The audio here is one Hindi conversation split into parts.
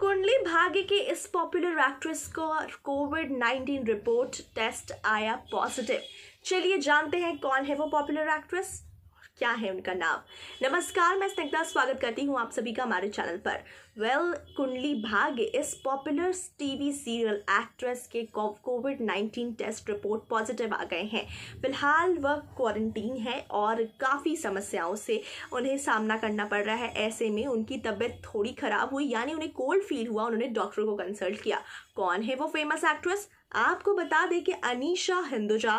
कुंडली भाग्य के इस पॉपुलर एक्ट्रेस को कोविड नाइन्टीन रिपोर्ट टेस्ट आया पॉजिटिव चलिए जानते हैं कौन है वो पॉपुलर एक्ट्रेस क्या है उनका नाम नमस्कार मैं स्निग्धा स्वागत करती हूँ आप सभी का हमारे चैनल पर वेल well, कुंडली भाग्य इस पॉपुलर टीवी सीरियल एक्ट्रेस के कोविड 19 टेस्ट रिपोर्ट पॉजिटिव आ गए हैं फिलहाल वह क्वारंटीन है और काफ़ी समस्याओं से उन्हें सामना करना पड़ रहा है ऐसे में उनकी तबीयत थोड़ी ख़राब हुई यानी उन्हें कोल्ड फील हुआ उन्होंने डॉक्टर को कंसल्ट किया कौन है वो फेमस एक्ट्रेस आपको बता दें कि अनीशा हिंदुजा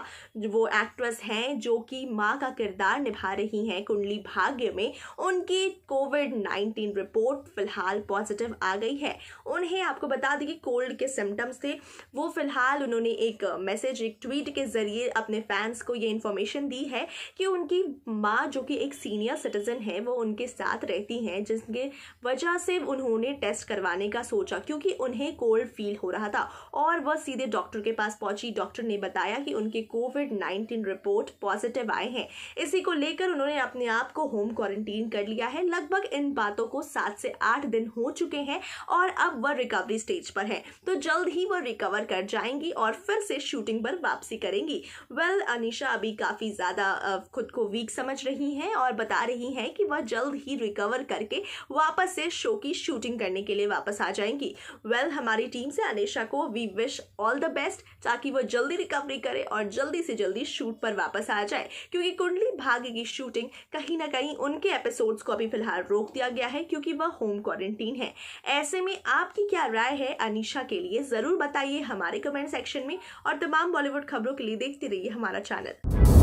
वो एक्ट्रेस हैं जो कि माँ का किरदार निभा रही हैं कुंडली भाग्य में उनकी कोविड नाइन्टीन रिपोर्ट फिलहाल पॉजिटिव आ गई है उन्हें आपको बता दें कि कोल्ड के सिम्टम्स थे वो फिलहाल उन्होंने एक मैसेज एक ट्वीट के ज़रिए अपने फैंस को ये इन्फॉर्मेशन दी है कि उनकी माँ जो कि एक सीनियर सिटीज़न है वो उनके साथ रहती हैं जिसके वजह से उन्होंने टेस्ट करवाने का सोचा क्योंकि उन्हें कोल्ड फील हो रहा था और वह सीधे डॉक्टर के पास पहुंची डॉक्टर ने बताया कि उनके कोविड नाइन्टीन रिपोर्ट पॉजिटिव आए हैं इसी को लेकर उन्होंने अपने आप को होम क्वारंटीन कर लिया है लगभग इन बातों को सात से आठ दिन हो चुके हैं और अब वह रिकवरी स्टेज पर है तो जल्द ही वह रिकवर कर जाएंगी और फिर से शूटिंग पर वापसी करेंगी वेल well, अनिशा अभी काफ़ी ज़्यादा खुद को वीक समझ रही हैं और बता रही हैं कि वह जल्द ही रिकवर करके वापस से शो की शूटिंग करने के लिए वापस आ जाएंगी वेल well, हमारी टीम से अनिशा को we wish all the best ताकि वो जल्दी रिकवरी करे और जल्दी से जल्दी शूट पर वापस आ जाए क्योंकि कुंडली भाग्य की शूटिंग कहीं ना कहीं उनके एपिसोड्स को अभी फिलहाल रोक दिया गया है क्योंकि वह होम क्वारंटीन है ऐसे में आपकी क्या राय है अनिशा के लिए ज़रूर बताइए हमारे कमेंट सेक्शन में और तमाम बॉलीवुड खबरों के लिए देखते रहिए हमारा चैनल